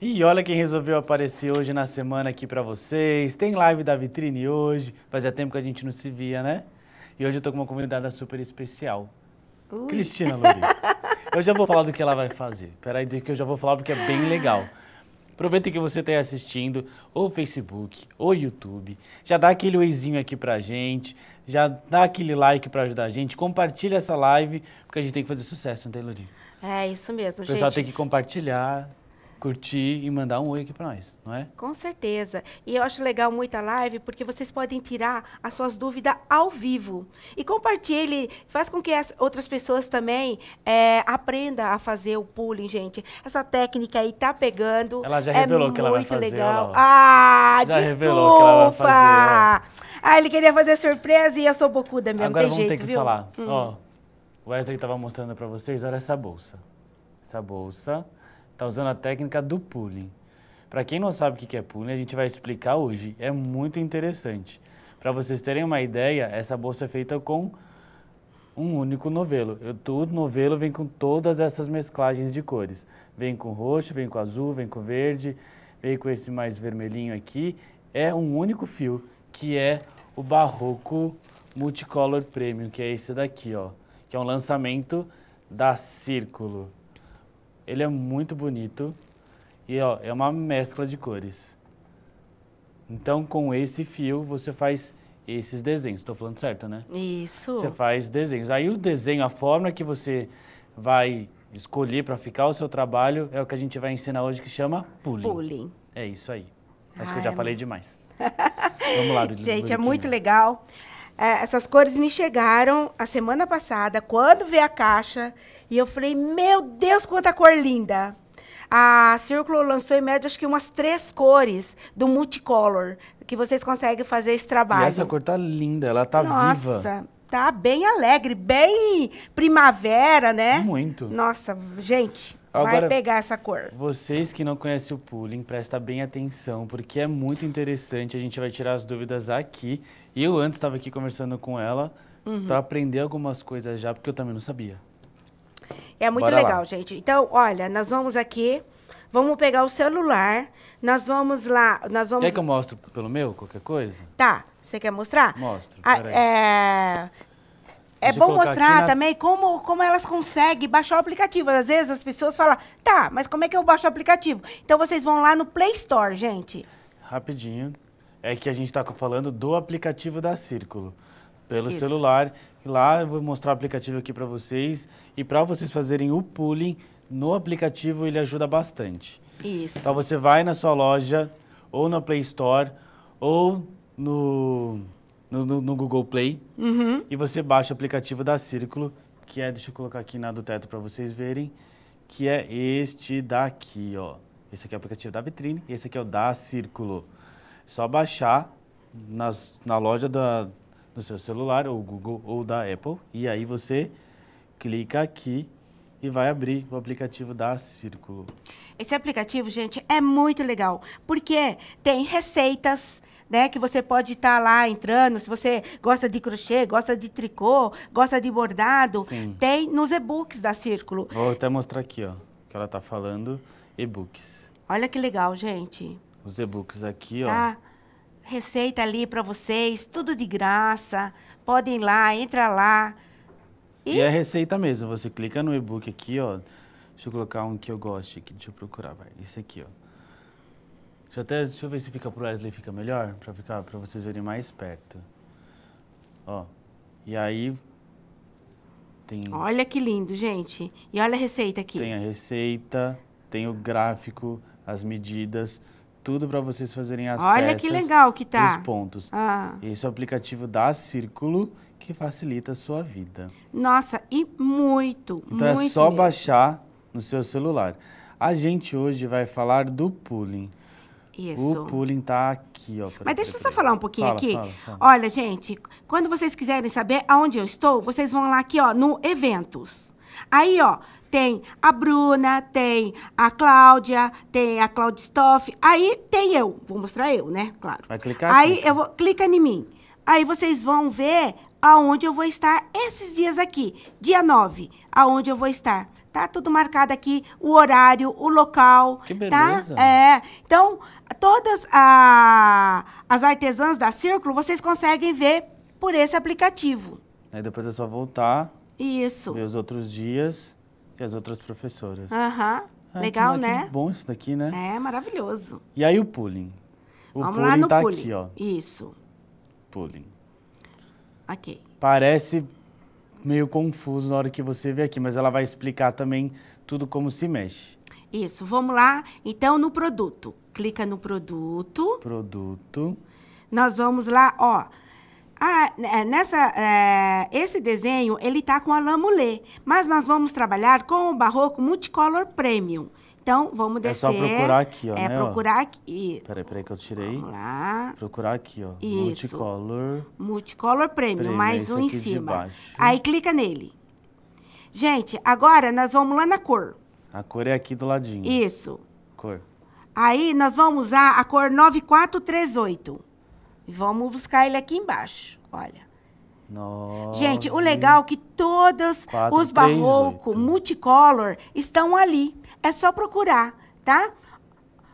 E olha quem resolveu aparecer hoje na semana aqui para vocês. Tem live da vitrine hoje. Fazia tempo que a gente não se via, né? E hoje eu tô com uma convidada super especial. Ui. Cristina Luri. eu já vou falar do que ela vai fazer. Peraí, que eu já vou falar porque é bem legal. Aproveita que você está assistindo ou Facebook ou YouTube. Já dá aquele oizinho aqui pra gente. Já dá aquele like para ajudar a gente. Compartilha essa live, porque a gente tem que fazer sucesso, não tem, Luri? É, isso mesmo, gente. O pessoal gente. tem que compartilhar curtir e mandar um oi aqui para nós, não é? Com certeza. E eu acho legal muito a live porque vocês podem tirar as suas dúvidas ao vivo. E compartilhe, faz com que as outras pessoas também é, aprenda a fazer o pulling, gente. Essa técnica aí tá pegando. Ela já revelou é que ela vai fazer. Legal. Ela, ah, já desculpa! revelou que ela vai fazer. Ah, ele queria fazer surpresa e eu sou bocuda mesmo, Agora tem vamos jeito, ter que viu? falar. Hum. Ó, o Wesley tava mostrando para vocês, olha essa bolsa. Essa bolsa está usando a técnica do pulling. Para quem não sabe o que é pulling, a gente vai explicar hoje. É muito interessante. Para vocês terem uma ideia, essa bolsa é feita com um único novelo. Eu, o novelo vem com todas essas mesclagens de cores. Vem com roxo, vem com azul, vem com verde, vem com esse mais vermelhinho aqui. É um único fio, que é o Barroco Multicolor Premium, que é esse daqui, ó. Que é um lançamento da Círculo. Ele é muito bonito e ó, é uma mescla de cores. Então, com esse fio, você faz esses desenhos. Estou falando certo, né? Isso. Você faz desenhos. Aí o desenho, a forma que você vai escolher para ficar o seu trabalho é o que a gente vai ensinar hoje que chama pulling. Pulling. É isso aí. Acho Ai, que eu já é falei demais. Vamos lá, Gente, é muito legal. É, essas cores me chegaram a semana passada, quando veio a caixa, e eu falei, meu Deus, quanta cor linda! A Círculo lançou em média acho que umas três cores do multicolor que vocês conseguem fazer esse trabalho. E essa cor tá linda, ela tá Nossa, viva. Nossa, tá bem alegre, bem primavera, né? Muito. Nossa, gente, Agora, vai pegar essa cor. Vocês que não conhecem o pooling, presta bem atenção, porque é muito interessante. A gente vai tirar as dúvidas aqui. Eu antes estava aqui conversando com ela uhum. para aprender algumas coisas já, porque eu também não sabia. É muito Bora legal, lá. gente. Então, olha, nós vamos aqui, vamos pegar o celular, nós vamos lá, nós vamos... Quer que eu mostro pelo meu, qualquer coisa? Tá. Você quer mostrar? Mostro, ah, é... É bom mostrar na... também como, como elas conseguem baixar o aplicativo. Às vezes as pessoas falam, tá, mas como é que eu baixo o aplicativo? Então vocês vão lá no Play Store, gente. Rapidinho. É que a gente está falando do aplicativo da Círculo. Pelo Isso. celular. Lá eu vou mostrar o aplicativo aqui para vocês. E para vocês fazerem o pooling no aplicativo, ele ajuda bastante. Isso. Então você vai na sua loja, ou na Play Store, ou no no, no, no Google Play uhum. e você baixa o aplicativo da Círculo, que é, deixa eu colocar aqui na do teto para vocês verem, que é este daqui, ó. Esse aqui é o aplicativo da Vitrine, esse aqui é o da Círculo. Só baixar nas, na loja da, do seu celular, ou Google, ou da Apple, e aí você clica aqui e vai abrir o aplicativo da Círculo. Esse aplicativo, gente, é muito legal, porque tem receitas, né? Que você pode estar tá lá entrando, se você gosta de crochê, gosta de tricô, gosta de bordado, Sim. tem nos e-books da Círculo. Vou até mostrar aqui, ó, que ela tá falando, e-books. Olha que legal, gente. Os e-books aqui, tá. ó receita ali para vocês, tudo de graça. Podem ir lá, entra lá. E, e é receita mesmo. Você clica no e-book aqui, ó. Deixa eu colocar um que eu gosto aqui. Deixa eu procurar, vai. Esse aqui, ó. Deixa eu, até, deixa eu ver se fica pro Wesley, fica melhor, pra, ficar, pra vocês verem mais perto. Ó, e aí tem... Olha que lindo, gente. E olha a receita aqui. Tem a receita, tem o gráfico, as medidas, tudo para vocês fazerem as Olha peças, que legal que tá. Os pontos. Ah. Esse é o aplicativo da Círculo que facilita a sua vida. Nossa, e muito, Então é muito é só mesmo. baixar no seu celular. A gente hoje vai falar do pooling. Isso. O pooling tá aqui, ó. Mas deixa eu só falar um pouquinho fala, aqui. Fala, fala. Olha, gente, quando vocês quiserem saber aonde eu estou, vocês vão lá aqui, ó, no eventos. Aí, ó, tem a Bruna, tem a Cláudia, tem a Claudistoff. Aí tem eu. Vou mostrar eu, né? Claro. Vai clicar aqui. Aí eu vou, clica em mim. Aí vocês vão ver aonde eu vou estar esses dias aqui. Dia 9, aonde eu vou estar. Tá tudo marcado aqui, o horário, o local. Que tá? beleza. Tá? É. Então, todas a, as artesãs da Círculo, vocês conseguem ver por esse aplicativo. Aí depois é só voltar. Isso. Ver os outros dias e as outras professoras. Aham. Legal, que, né? Que bom isso daqui, né? É, maravilhoso. E aí o pulling. O Vamos pulling lá no tá pulling. aqui, ó. Isso. Pulling. Ok. Parece meio confuso na hora que você vê aqui, mas ela vai explicar também tudo como se mexe. Isso, vamos lá. Então, no produto. Clica no produto. Produto. Nós vamos lá, ó. Ah, é, nessa, é, esse desenho, ele tá com a lamulê, mas nós vamos trabalhar com o Barroco Multicolor Premium. Então, vamos descer. É só procurar aqui, ó. É, né, procurar ó. aqui. Peraí, peraí que eu tirei. Vamos lá. Procurar aqui, ó. Isso. Multicolor. Multicolor Premium, mais um em cima. Aí clica nele. Gente, agora nós vamos lá na cor. A cor é aqui do ladinho. Isso. Cor. Aí nós vamos usar a cor 9438. e Vamos buscar ele aqui embaixo, olha. Nove, Gente, o legal é que todos os barroco multicolor estão ali. É só procurar, tá?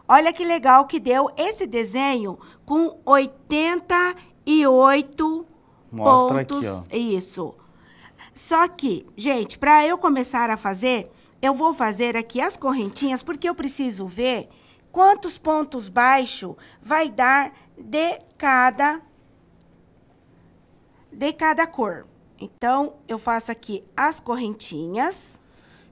Olha que legal que deu esse desenho com 88 Mostra pontos. Aqui, ó. Isso. Só que, gente, para eu começar a fazer, eu vou fazer aqui as correntinhas, porque eu preciso ver quantos pontos baixo vai dar de cada, de cada cor. Então, eu faço aqui as correntinhas.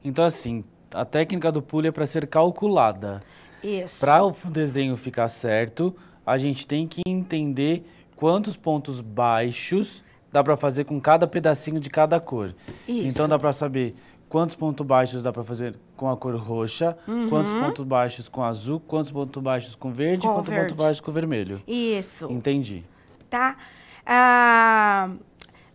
Então, assim, a técnica do pulo é para ser calculada. Isso. Para o desenho ficar certo, a gente tem que entender quantos pontos baixos dá para fazer com cada pedacinho de cada cor. Isso. Então dá para saber quantos pontos baixos dá para fazer com a cor roxa, uhum. quantos pontos baixos com azul, quantos pontos baixos com verde, com quantos pontos baixos com vermelho. Isso. Entendi. Tá. Ah...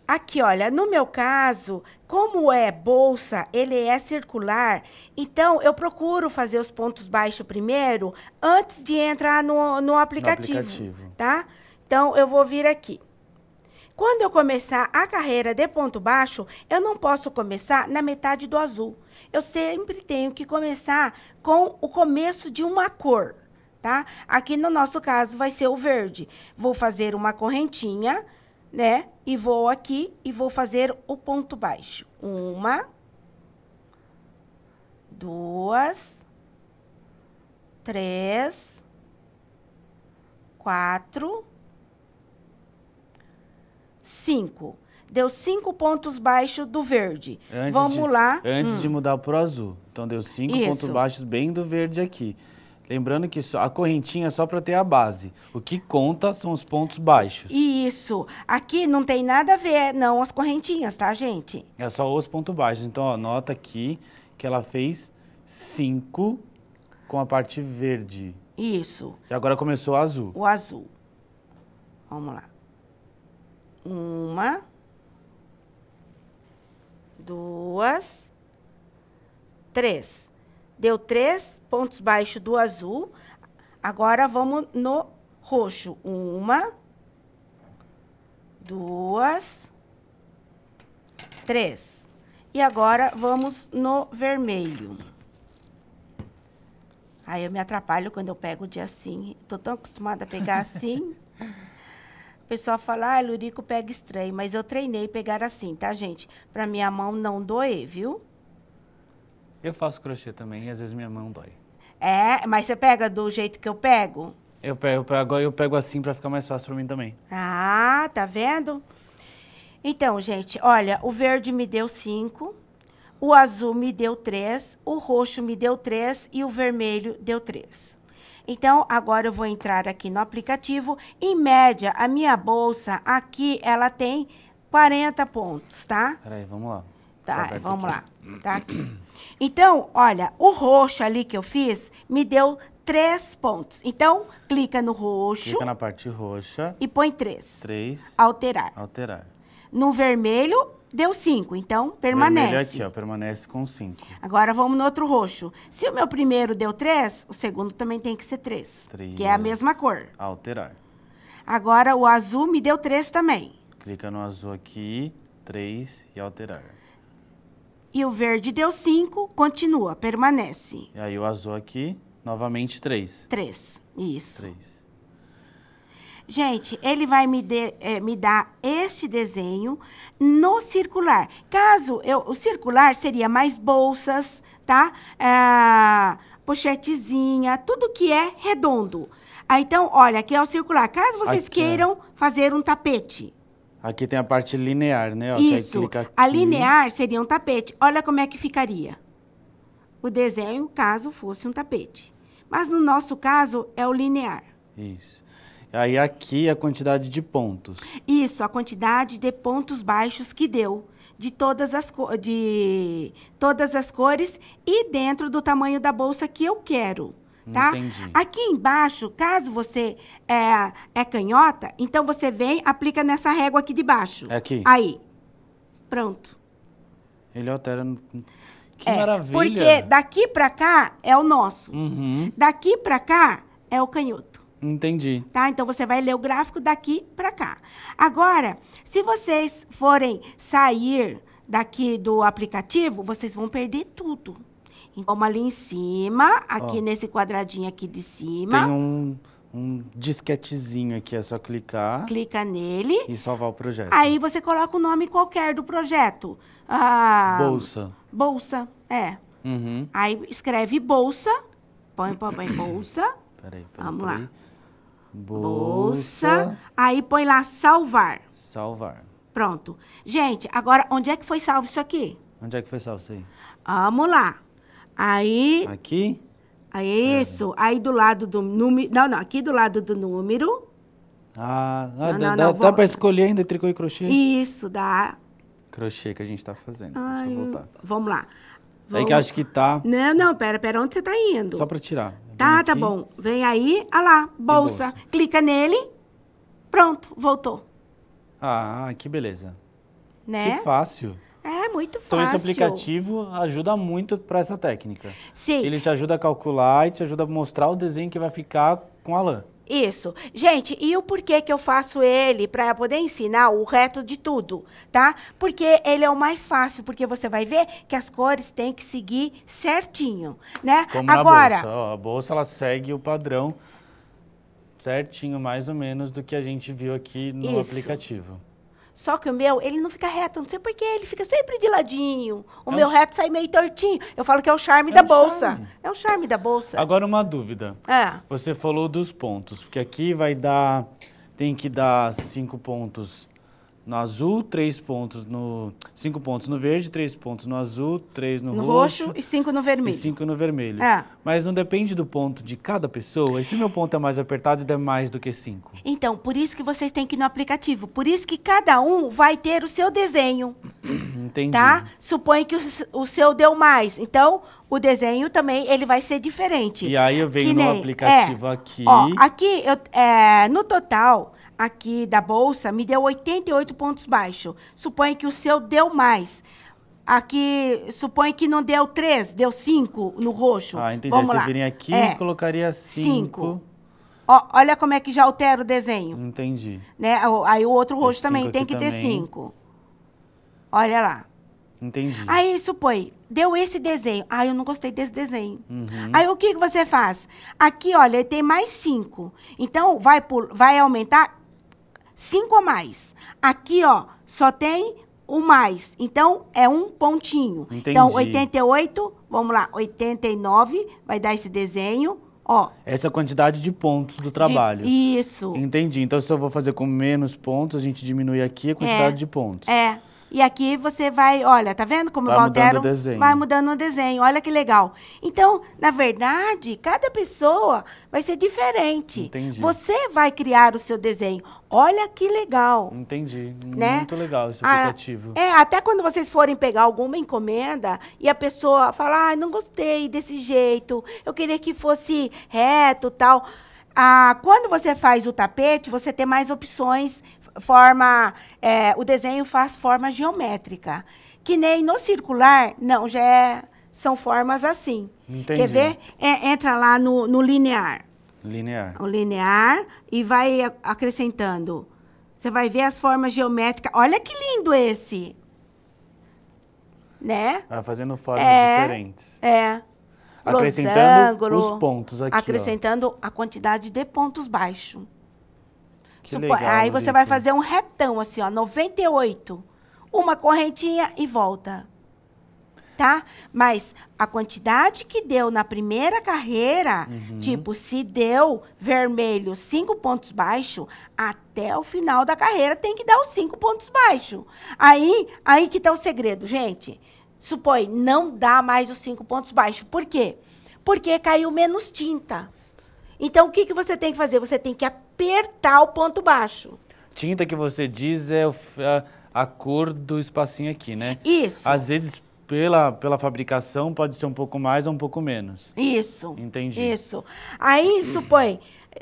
Aqui, olha, no meu caso, como é bolsa, ele é circular, então eu procuro fazer os pontos baixos primeiro, antes de entrar no, no aplicativo, no aplicativo. tá? Então, eu vou vir aqui. Quando eu começar a carreira de ponto baixo, eu não posso começar na metade do azul. Eu sempre tenho que começar com o começo de uma cor, tá? Aqui no nosso caso vai ser o verde. Vou fazer uma correntinha né? E vou aqui e vou fazer o ponto baixo. Uma, duas, três, quatro, cinco. Deu cinco pontos baixos do verde. Antes Vamos de, lá. Antes hum. de mudar para o azul. Então, deu cinco Isso. pontos baixos bem do verde aqui. Lembrando que a correntinha é só para ter a base. O que conta são os pontos baixos. Isso. Aqui não tem nada a ver, não, as correntinhas, tá, gente? É só os pontos baixos. Então, ó, nota aqui que ela fez 5 com a parte verde. Isso. E agora começou o azul. O azul. Vamos lá. Uma. Duas. Três. Deu três pontos baixos do azul. Agora vamos no roxo. Uma, duas, três. E agora vamos no vermelho. Aí eu me atrapalho quando eu pego de assim. Tô tão acostumada a pegar assim. o pessoal fala, ah, Lurico pega estranho, mas eu treinei pegar assim, tá, gente? Pra minha mão não doer, viu? Eu faço crochê também e às vezes minha mão dói. É, mas você pega do jeito que eu pego? Eu pego, eu pego agora eu pego assim para ficar mais fácil para mim também. Ah, tá vendo? Então, gente, olha, o verde me deu 5, o azul me deu 3, o roxo me deu 3 e o vermelho deu 3. Então, agora eu vou entrar aqui no aplicativo. Em média, a minha bolsa aqui, ela tem 40 pontos, tá? Peraí, vamos lá. Tá, tá vamos aqui. lá. Tá aqui. Então, olha, o roxo ali que eu fiz me deu três pontos. Então, clica no roxo. Clica na parte roxa. E põe três. Três. Alterar. Alterar. No vermelho, deu cinco. Então, permanece. Vermelho aqui, ó, permanece com cinco. Agora, vamos no outro roxo. Se o meu primeiro deu três, o segundo também tem que ser três. Três. Que é a mesma cor. Alterar. Agora, o azul me deu três também. Clica no azul aqui, três e alterar. E o verde deu 5, continua, permanece. E aí o azul aqui, novamente 3. 3, isso. 3. Gente, ele vai me, de, é, me dar este desenho no circular. Caso eu, o circular seria mais bolsas, tá? Ah, pochetezinha, tudo que é redondo. Ah, então, olha, aqui é o circular. Caso vocês aqui. É. queiram fazer um tapete, Aqui tem a parte linear, né? Ó, é Isso. A linear seria um tapete. Olha como é que ficaria. O desenho, caso fosse um tapete. Mas no nosso caso, é o linear. Isso. Aí aqui é a quantidade de pontos. Isso, a quantidade de pontos baixos que deu de todas as de todas as cores e dentro do tamanho da bolsa que eu quero tá? Entendi. Aqui embaixo, caso você é, é canhota, então você vem, aplica nessa régua aqui de baixo. É aqui? Aí. Pronto. Ele altera... Que é, maravilha. Porque daqui para cá é o nosso. Uhum. Daqui para cá é o canhoto. Entendi. Tá? Então você vai ler o gráfico daqui para cá. Agora, se vocês forem sair daqui do aplicativo, vocês vão perder tudo. Vamos ali em cima, aqui Ó, nesse quadradinho aqui de cima. Tem um, um disquetezinho aqui, é só clicar. Clica nele. E salvar o projeto. Aí você coloca o nome qualquer do projeto. Ah, bolsa. Bolsa, é. Uhum. Aí escreve bolsa. Põe, põe, põe bolsa. Peraí, peraí. Vamos peraí. lá. Bolsa. bolsa. Aí põe lá salvar. Salvar. Pronto. Gente, agora onde é que foi salvo isso aqui? Onde é que foi salvo isso aí? Vamos lá. Aí. Aqui? Aí, isso. Aí do lado do número. Não, não, aqui do lado do número. Ah, não, ah, não, dá, não, dá, para escolher ainda tricô e crochê? Isso, dá. Crochê que a gente está fazendo. Ai, Deixa eu voltar. Vamos lá. É vamos... Aí que acho que tá. Não, não, pera, pera, onde você tá indo? Só para tirar. tá, tá bom. Vem aí, olha lá, bolsa. bolsa. Clica nele, pronto, voltou. Ah, que beleza. Né? Que fácil. É muito fácil. Então esse aplicativo ajuda muito para essa técnica. Sim. Ele te ajuda a calcular e te ajuda a mostrar o desenho que vai ficar com a lã. Isso. Gente, e o porquê que eu faço ele para poder ensinar o reto de tudo, tá? Porque ele é o mais fácil, porque você vai ver que as cores têm que seguir certinho, né? Como Agora, na bolsa, a bolsa ela segue o padrão certinho mais ou menos do que a gente viu aqui no isso. aplicativo. Só que o meu, ele não fica reto, não sei porquê, ele fica sempre de ladinho. O é meu um... reto sai meio tortinho. Eu falo que é o charme é da um bolsa. Charme. É o charme da bolsa. Agora uma dúvida. É. Você falou dos pontos, porque aqui vai dar. Tem que dar cinco pontos no azul, três pontos no. cinco pontos no verde, três pontos no azul, três no, no roxo, roxo, e cinco no vermelho. E cinco no vermelho. É. Mas não depende do ponto de cada pessoa. E se meu ponto é mais apertado, der é mais do que cinco. Então, por isso que vocês têm que ir no aplicativo. Por isso que cada um vai ter o seu desenho. Entendi. Tá? Supõe que o, o seu deu mais. Então, o desenho também ele vai ser diferente. E aí eu venho que no nem, é, aplicativo é, aqui. Ó, aqui eu, é, no total aqui da bolsa me deu 88 pontos baixo suponha que o seu deu mais. Aqui, suponha que não deu 3, deu 5 no roxo. Ah, entendi. Vamos Você lá. viria aqui é. e colocaria 5. Olha como é que já altera o desenho. Entendi. Né? Aí o outro roxo também tem que também. ter 5. Olha lá. Entendi. Aí supõe, deu esse desenho. Ah, eu não gostei desse desenho. Uhum. Aí o que, que você faz? Aqui, olha, tem mais cinco. Então, vai, por, vai aumentar cinco a mais. Aqui, ó, só tem o mais. Então, é um pontinho. Entendi. Então, 88, vamos lá, 89 vai dar esse desenho. Ó. Essa é a quantidade de pontos do trabalho. De, isso. Entendi. Então, se eu vou fazer com menos pontos, a gente diminui aqui a quantidade é, de pontos. É. E aqui você vai, olha, tá vendo como vai eu altero? Mudando o desenho. Vai mudando o desenho. Olha que legal. Então, na verdade, cada pessoa vai ser diferente. Entendi. Você vai criar o seu desenho. Olha que legal. Entendi. Né? Muito legal esse ah, aplicativo. Ah, é, até quando vocês forem pegar alguma encomenda e a pessoa falar, ah, não gostei desse jeito, eu queria que fosse reto tal. Ah, quando você faz o tapete, você tem mais opções forma é, o desenho faz forma geométrica. Que nem no circular, não, já é, são formas assim. Entendi. Quer ver? É, entra lá no, no, linear. Linear. O linear e vai acrescentando. Você vai ver as formas geométricas. Olha que lindo esse! Né? Vai fazendo formas é, diferentes. É. Acrescentando os pontos aqui. Acrescentando ó. a quantidade de pontos baixos. Que Supo... legal, Aí você vai fazer um retão, assim, ó, 98. Uma correntinha e volta. Tá? Mas a quantidade que deu na primeira carreira, uhum. tipo, se deu vermelho cinco pontos baixo, até o final da carreira tem que dar os cinco pontos baixo. Aí, aí que tá o segredo, gente. Supõe, não dá mais os cinco pontos baixo. Por quê? Porque caiu menos tinta. Então, o que, que você tem que fazer? Você tem que apertar o ponto baixo. Tinta que você diz é a, a cor do espacinho aqui, né? Isso. Às vezes pela, pela fabricação pode ser um pouco mais ou um pouco menos. Isso. Entendi. Isso. Aí supõe,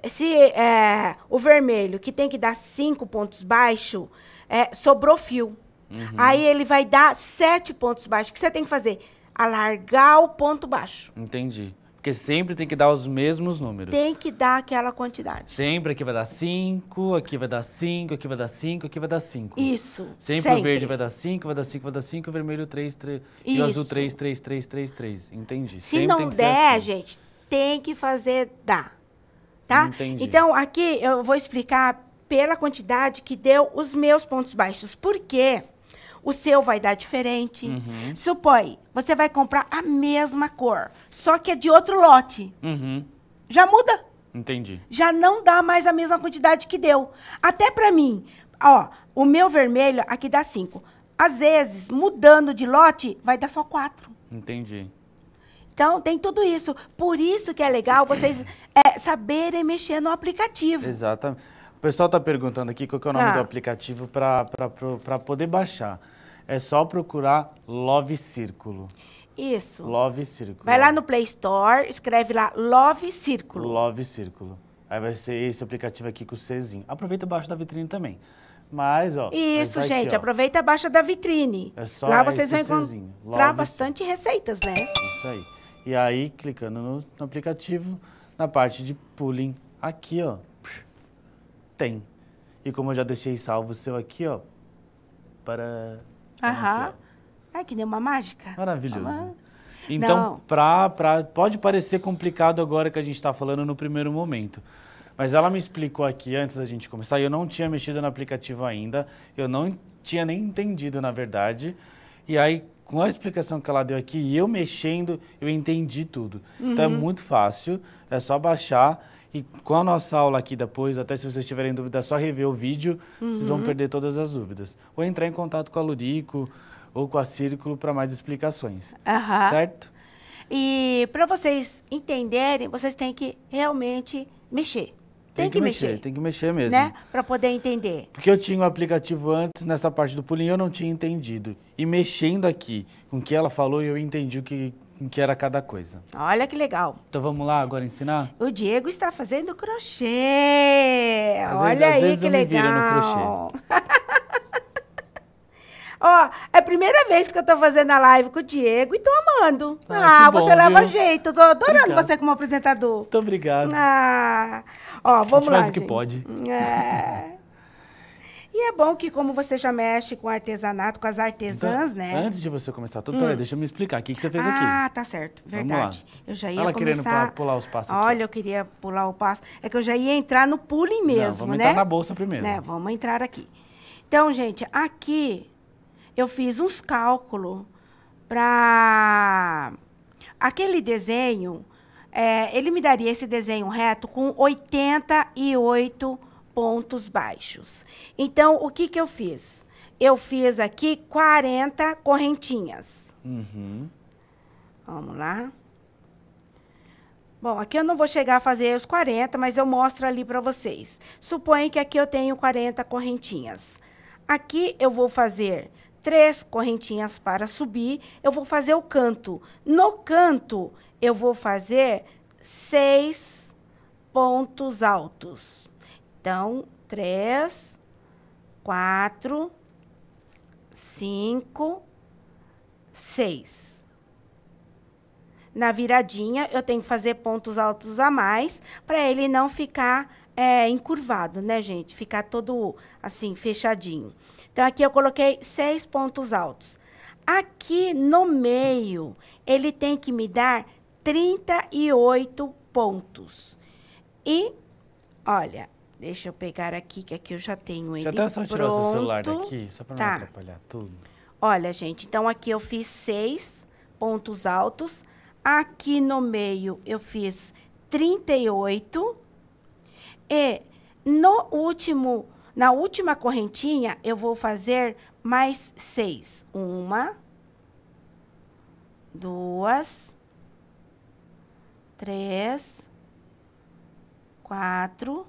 se é, o vermelho, que tem que dar cinco pontos baixo, é, sobrou fio. Uhum. Aí ele vai dar sete pontos baixos. O que você tem que fazer? Alargar o ponto baixo. Entendi. Porque sempre tem que dar os mesmos números. Tem que dar aquela quantidade. Sempre aqui vai dar 5, aqui vai dar 5, aqui vai dar 5, aqui vai dar 5. Isso. Sempre, sempre, o verde vai dar 5, vai dar 5, vai dar 5, o vermelho 3, 3 e o azul 3, 3, 3, 3, 3. Entendi. Se sempre não der, assim. gente, tem que fazer dar. Tá? Entendi. Então, aqui eu vou explicar pela quantidade que deu os meus pontos baixos. Por quê? o seu vai dar diferente. Uhum. Supõe, você vai comprar a mesma cor, só que é de outro lote. Uhum. Já muda. Entendi. Já não dá mais a mesma quantidade que deu. Até para mim, ó, o meu vermelho aqui dá cinco. Às vezes, mudando de lote, vai dar só quatro. Entendi. Então, tem tudo isso. Por isso que é legal vocês é, saberem mexer no aplicativo. Exatamente. O pessoal está perguntando aqui qual é o nome ah. do aplicativo para poder baixar é só procurar Love Círculo. Isso. Love Círculo. Vai lá no Play Store, escreve lá Love Círculo. Love Círculo. Aí vai ser esse aplicativo aqui com o Czinho. Aproveita abaixo da vitrine também. Mas, ó. É Isso, mas gente. Aqui, ó. Aproveita abaixo da vitrine. É só lá vocês vão encontrar bastante receitas, né? Isso aí. E aí, clicando no, no aplicativo, na parte de pooling, aqui, ó. Tem. E como eu já deixei salvo o seu aqui, ó. Para. É Aham. é que nem uma mágica. Maravilhoso. então, pra, pra, pode parecer complicado agora que a gente está falando no primeiro momento. Mas ela me explicou aqui antes da gente começar, eu não tinha mexido no aplicativo ainda, eu não tinha nem entendido, na verdade. E aí, com a explicação que ela deu aqui, e eu mexendo, eu entendi tudo. Uhum. Então é uhum. muito fácil, é só baixar e com a nossa aula aqui depois, até se vocês tiverem dúvida, é só rever o vídeo, uhum. vocês vão uhum. perder todas as dúvidas. Ou entrar em contato com a Lurico ou com a Círculo para mais explicações. Uhum. Certo? E para vocês entenderem, vocês têm que realmente mexer. Tem, tem que, que mexer, mexer, Tem que mexer mesmo. Né? Para poder entender. Porque eu tinha o um aplicativo antes, nessa parte do pulinho, eu não tinha entendido. E mexendo aqui com o que ela falou, eu entendi o que, em que era cada coisa. Olha que legal. Então vamos lá agora ensinar? O Diego está fazendo crochê. Às Olha vezes, aí vezes que legal. Ó, é a primeira vez que eu tô fazendo a live com o Diego e tô amando. Ah, ah bom, você leva viu? jeito. Tô adorando obrigado. você como apresentador. Muito obrigado. Ah. Ó, vamos A gente lá. Faz gente. o que pode. É. E é bom que, como você já mexe com artesanato, com as artesãs, então, né? Antes de você começar tudo, hum. deixa eu me explicar. O que, que você fez ah, aqui? Ah, tá certo. Verdade. Eu já ia Ela começar... querendo pular os passos Olha, aqui. eu queria pular o passo. É que eu já ia entrar no pulling mesmo, Não, vamos né? vamos entrar na bolsa primeiro. Né? Vamos entrar aqui. Então, gente, aqui eu fiz uns cálculos para... Aquele desenho, é, ele me daria esse desenho reto com 88 pontos baixos. Então, o que, que eu fiz? Eu fiz aqui 40 correntinhas. Uhum. Vamos lá. Bom, aqui eu não vou chegar a fazer os 40, mas eu mostro ali para vocês. Suponha que aqui eu tenho 40 correntinhas. Aqui eu vou fazer três correntinhas para subir, eu vou fazer o canto. No canto, eu vou fazer seis pontos altos. Então, três, quatro, cinco, seis. Na viradinha, eu tenho que fazer pontos altos a mais para ele não ficar é, encurvado, né, gente? Ficar todo assim, fechadinho. Então, aqui eu coloquei seis pontos altos. Aqui no meio, ele tem que me dar 38 pontos. E, olha, Deixa eu pegar aqui, que aqui eu já tenho ele. Já tá só tirou o seu celular daqui, só para tá. não atrapalhar tudo. Olha, gente, então aqui eu fiz seis pontos altos. Aqui no meio eu fiz 38. E no último, na última correntinha, eu vou fazer mais seis. Uma, duas, três, quatro,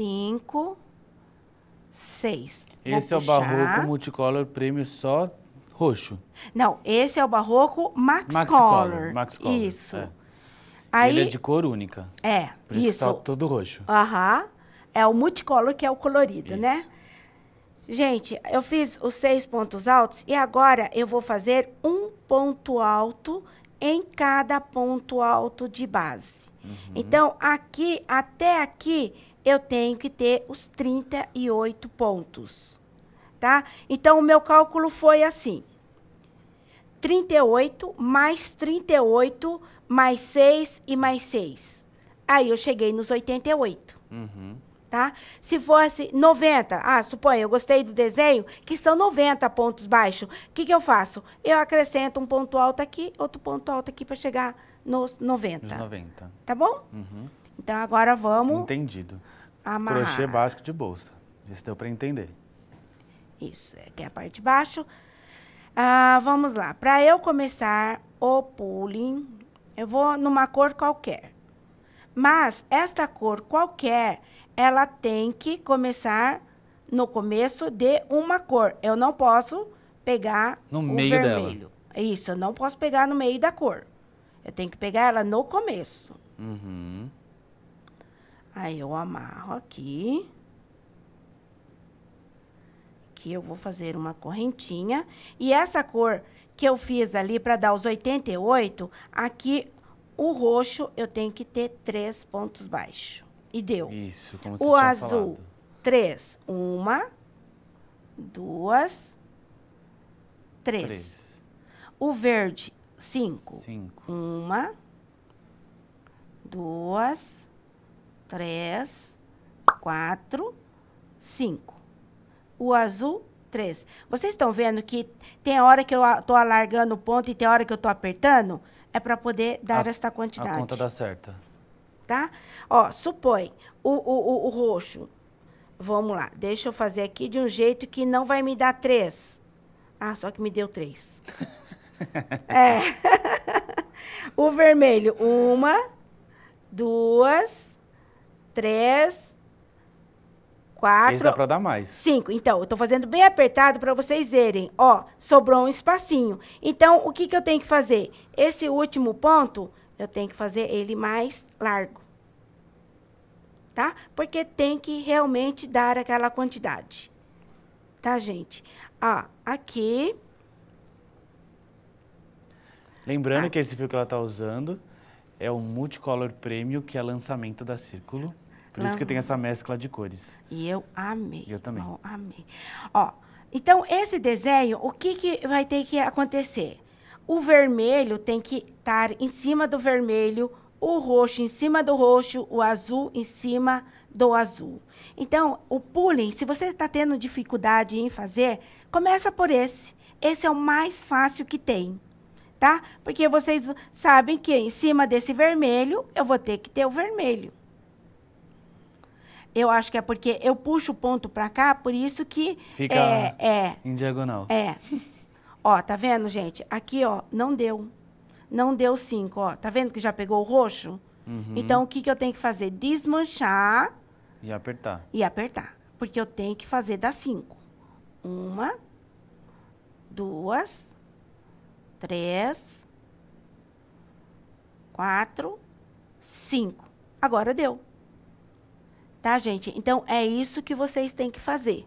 cinco, seis. Esse é o Barroco Multicolor Prêmio só roxo. Não, esse é o Barroco Max, Max Color. Color. Max Color. Isso. É. Aí, Ele é de cor única. É, Por isso. Tá isso. Tá todo roxo. Aham. É o multicolor que é o colorido, né? isso. né? Gente, eu fiz os seis pontos altos e agora eu vou fazer um ponto alto em cada ponto alto de base. Uhum. Então, aqui até aqui eu tenho que ter os 38 pontos, tá? Então, o meu cálculo foi assim. 38 mais 38 mais 6 e mais 6. Aí eu cheguei nos 88. Uhum. Tá? Se fosse 90, ah, suponha, eu gostei do desenho, que são 90 pontos baixos. O que, que eu faço? Eu acrescento um ponto alto aqui, outro ponto alto aqui para chegar nos 90. Nos 90. Tá bom? Uhum. Então agora vamos. Entendido. Amarrar. Crochê básico de bolsa. Isso deu para entender. Isso, aqui é a parte de baixo. Ah, vamos lá. Para eu começar o pulling, eu vou numa cor qualquer. Mas esta cor qualquer, ela tem que começar no começo de uma cor. Eu não posso pegar no meio vermelho. dela. Isso, eu não posso pegar no meio da cor. Eu tenho que pegar ela no começo. Uhum. Aí eu amarro aqui. Aqui eu vou fazer uma correntinha. E essa cor que eu fiz ali para dar os 88, aqui o roxo eu tenho que ter três pontos baixos. E deu. Isso, como você O azul, falado. três. Uma, duas, três. três. O verde, cinco. Cinco. Uma, duas, três, quatro, cinco. O azul, três. Vocês estão vendo que tem hora que eu estou alargando o ponto e tem hora que eu estou apertando? É para poder dar a, esta quantidade. A conta dá certa. Tá? Ó, supõe o, o, o, o roxo. Vamos lá, deixa eu fazer aqui de um jeito que não vai me dar três. Ah, só que me deu três. é. o vermelho, uma, duas, três, quatro. dá pra dar mais. Cinco. Então, eu tô fazendo bem apertado para vocês verem. Ó, sobrou um espacinho. Então, o que, que eu tenho que fazer? Esse último ponto, eu tenho que fazer ele mais largo. Tá? Porque tem que realmente dar aquela quantidade. Tá, gente? Ó, aqui. Lembrando aqui. Tá. que esse fio que ela tá usando é o Multicolor Premium, que é lançamento da Círculo. Por isso que tem essa mescla de cores. E eu amei. Eu também. amei. Ó, então esse desenho, o que, que vai ter que acontecer? O vermelho tem que estar em cima do vermelho, o roxo em cima do roxo, o azul em cima do azul. Então, o pulling, se você está tendo dificuldade em fazer, começa por esse. Esse é o mais fácil que tem tá? Porque vocês sabem que em cima desse vermelho, eu vou ter que ter o vermelho. Eu acho que é porque eu puxo o ponto para cá, por isso que. Fica é, é, em diagonal. É. Ó, tá vendo, gente? Aqui, ó, não deu. Não deu cinco, ó. Tá vendo que já pegou o roxo? Uhum. Então, o que, que eu tenho que fazer? Desmanchar. E apertar. E apertar. Porque eu tenho que fazer das cinco. Uma, duas, três, quatro, cinco. Agora deu. Tá, gente? Então, é isso que vocês têm que fazer.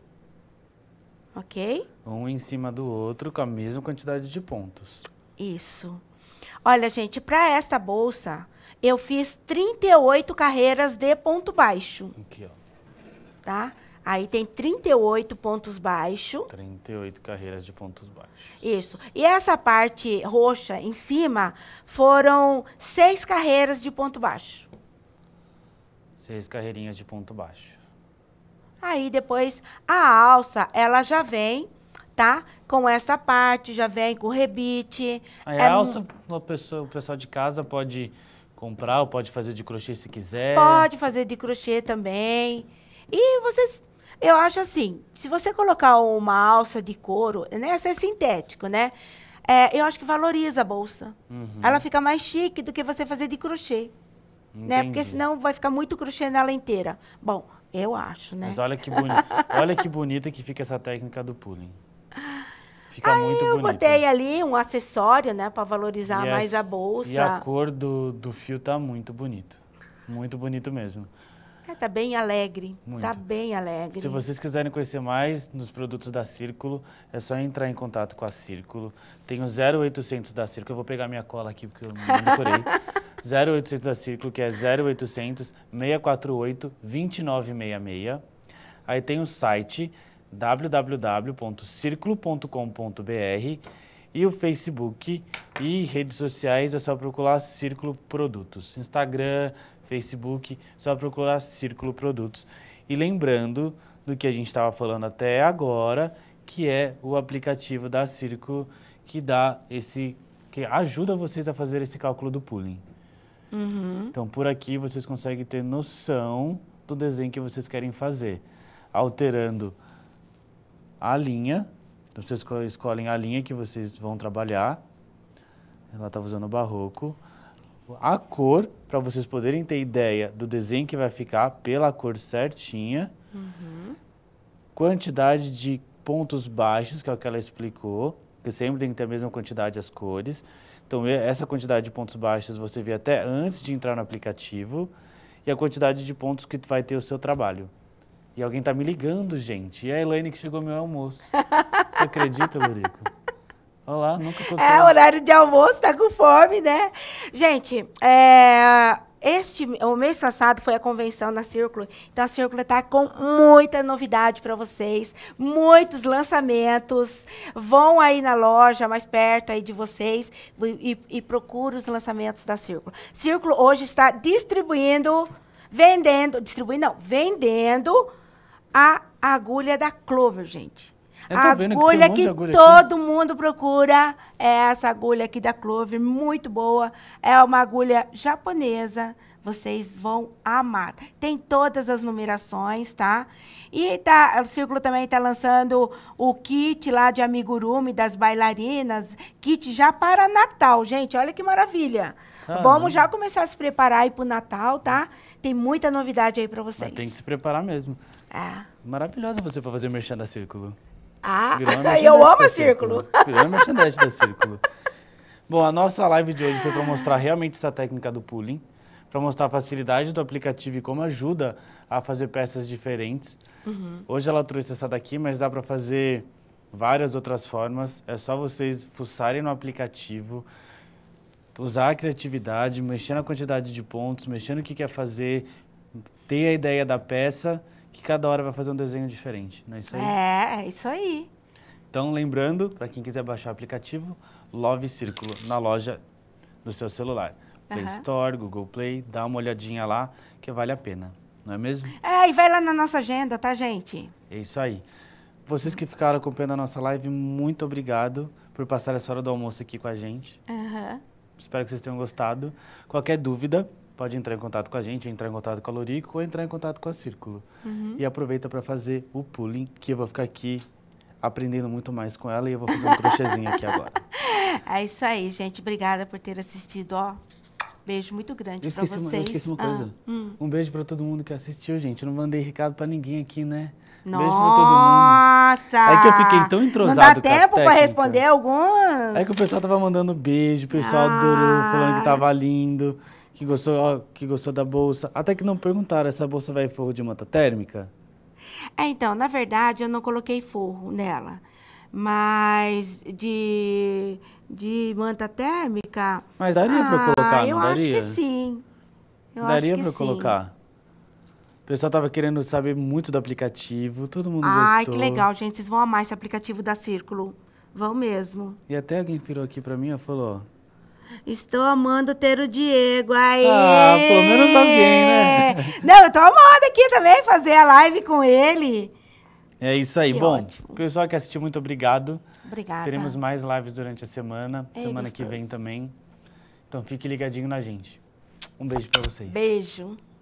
Ok? Um em cima do outro com a mesma quantidade de pontos. Isso. Olha, gente, para esta bolsa, eu fiz 38 carreiras de ponto baixo. Aqui, ó. Tá? Aí tem 38 pontos baixos. 38 carreiras de pontos baixos. Isso. E essa parte roxa em cima foram seis carreiras de ponto baixo. Seis carreirinhas de ponto baixo. Aí depois a alça, ela já vem, tá? Com essa parte, já vem com rebite. Aí é a alça, o pessoal, o pessoal de casa pode comprar ou pode fazer de crochê se quiser. Pode fazer de crochê também. E vocês eu acho assim, se você colocar uma alça de couro, né? Essa é sintético, né? É, eu acho que valoriza a bolsa. Uhum. Ela fica mais chique do que você fazer de crochê. Entendi. né? Porque senão vai ficar muito crochê nela inteira. Bom, eu acho, né? Mas olha que, boni... olha que bonita que fica essa técnica do pulling. Fica Aí muito eu bonito. botei ali um acessório, né, para valorizar e mais a, a bolsa. E a cor do, do fio tá muito bonito. Muito bonito mesmo. É, tá bem alegre. Tá muito. Tá bem alegre. Se vocês quiserem conhecer mais nos produtos da Círculo, é só entrar em contato com a Círculo. Tem o 0800 da Círculo. Eu vou pegar minha cola aqui porque eu não decorei. 0800 da Círculo, que é 0800 648 2966. Aí tem o site www.circulo.com.br e o Facebook e redes sociais é só procurar Círculo Produtos. Instagram, Facebook, só procurar Círculo Produtos. E lembrando do que a gente estava falando até agora, que é o aplicativo da Círculo que dá esse que ajuda vocês a fazer esse cálculo do pooling. Uhum. Então, por aqui vocês conseguem ter noção do desenho que vocês querem fazer, alterando a linha. Então, vocês escolhem a linha que vocês vão trabalhar. Ela estava tá usando barroco. A cor, para vocês poderem ter ideia do desenho que vai ficar pela cor certinha. Uhum. Quantidade de pontos baixos, que é o que ela explicou, que sempre tem que ter a mesma quantidade as cores. Então, essa quantidade de pontos baixos você vê até antes de entrar no aplicativo e a quantidade de pontos que vai ter o seu trabalho. E alguém está me ligando, gente. E a Elaine que chegou meu almoço. Você acredita, Lurico? Olá, nunca aconteceu. É horário de almoço, tá com fome, né? Gente, é... Este, o mês passado foi a convenção na Círculo. Então a Círculo está com muita novidade para vocês, muitos lançamentos. Vão aí na loja mais perto aí de vocês e, e procure os lançamentos da Círculo. Círculo hoje está distribuindo, vendendo, distribuindo não, vendendo a agulha da Clover, gente a agulha que, um que todo mundo procura é essa agulha aqui da Clover, muito boa. É uma agulha japonesa, vocês vão amar. Tem todas as numerações, tá? E tá, o Círculo também está lançando o kit lá de amigurumi das bailarinas, kit já para Natal, gente, olha que maravilha. Ah, Vamos né? já começar a se preparar aí o Natal, tá? Tem muita novidade aí para vocês. Mas tem que se preparar mesmo. É. Maravilhosa você para fazer o merchan da Círculo. Ah, é eu amo a Círculo. Virando é merchandise da Círculo. Bom, a nossa live de hoje foi para mostrar realmente essa técnica do pooling, para mostrar a facilidade do aplicativo e como ajuda a fazer peças diferentes. Uhum. Hoje ela trouxe essa daqui, mas dá para fazer várias outras formas. É só vocês fuçarem no aplicativo, usar a criatividade, mexer na quantidade de pontos, mexer no que quer fazer, ter a ideia da peça que cada hora vai fazer um desenho diferente, não é isso aí? É, é isso aí. Então, lembrando, para quem quiser baixar o aplicativo, Love Círculo, na loja do seu celular. Play uhum. Store, Google Play, dá uma olhadinha lá, que vale a pena, não é mesmo? É, e vai lá na nossa agenda, tá, gente? É isso aí. Vocês que ficaram acompanhando a nossa live, muito obrigado por passar essa hora do almoço aqui com a gente. Uhum. Espero que vocês tenham gostado. Qualquer dúvida, pode entrar em contato com a gente, entrar em contato com a Lorico ou entrar em contato com a Círculo. Uhum. E aproveita para fazer o pulling, que eu vou ficar aqui aprendendo muito mais com ela e eu vou fazer um crochêzinho aqui agora. É isso aí, gente. Obrigada por ter assistido, ó. Beijo muito grande para vocês. Uma, eu esqueci uma coisa. Ah, hum. Um beijo para todo mundo que assistiu, gente. não mandei recado para ninguém aqui, né? Nossa! Beijo pra todo mundo. É que eu fiquei tão entrosado não dá tempo para responder alguns. É que o pessoal tava mandando beijo, o pessoal ah. adorou, falando que tava lindo que gostou, ó, que gostou da bolsa. Até que não perguntaram, essa bolsa vai forro de manta térmica? É, então, na verdade, eu não coloquei forro nela. Mas de, de manta térmica. Mas daria ah, para colocar, eu não eu daria? Eu acho que sim. Eu daria para colocar. O pessoal tava querendo saber muito do aplicativo, todo mundo Ai, Ai, que legal, gente. Vocês vão amar esse aplicativo da Círculo. Vão mesmo. E até alguém pirou aqui para mim e falou: Estou amando ter o Diego. aí. Ah, pelo menos alguém, né? Não, eu tô amando aqui também fazer a live com ele. É isso aí. Que Bom, ótimo. pessoal que assistiu, muito obrigado. Obrigada. Teremos mais lives durante a semana, é semana gostoso. que vem também. Então fique ligadinho na gente. Um beijo para vocês. Beijo.